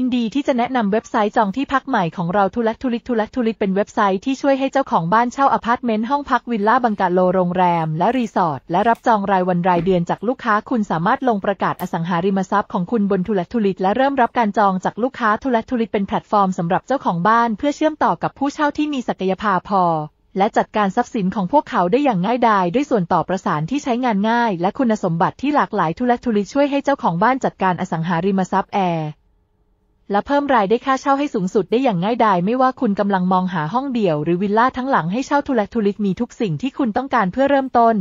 ินดีที่จะแนะนำเว็บไซต์จองที่พักใหม่ของเราทุลักทุลิกทุลักทุลิกเป็นเว็บไซต์ที่ช่วยให้เจ้าของบ้านเช่าอพาร์ตเมนต์ห้องพักวิลล่าบังกะโลโรงแรมและรีสอร์ทและรับจองรายวันรายเดือนจากลูกค้าคุณสามารถลงประกาศอสังหาริมทรัพย์ของคุณบนทุลักทุลิกและเริ่มรับการจองจากลูกค้าทุลักทุลิกเป็นแพลตฟอร์มสำหรับเจ้าของบ้าน เพื่อเชื่อมต่อกับผู้เช่าที่มีศักยภาพพอ และจัดการทรัพย์สินของพวกเขาได้อย่างง่ายดายด้วยส่วนต่อประสานที่ใช้งานง่าย และคุณสมบัติที่หลากหลายทุลักทุลิช่วยให้เจ้าของบ้านจัดการอสังหาริมทรัพย์แอร์และเพิ่มรายได้ค่าเช่าให้สูงสุดได้อย่างง่ายดายไม่ว่าคุณกำลังมองหาห้องเดี่ยว หรือวิลล่าทั้งหลังให้เช่าทุลักทุลิกมีทุกสิ่งที่คุณต้องการเพื่อเริ่มต้น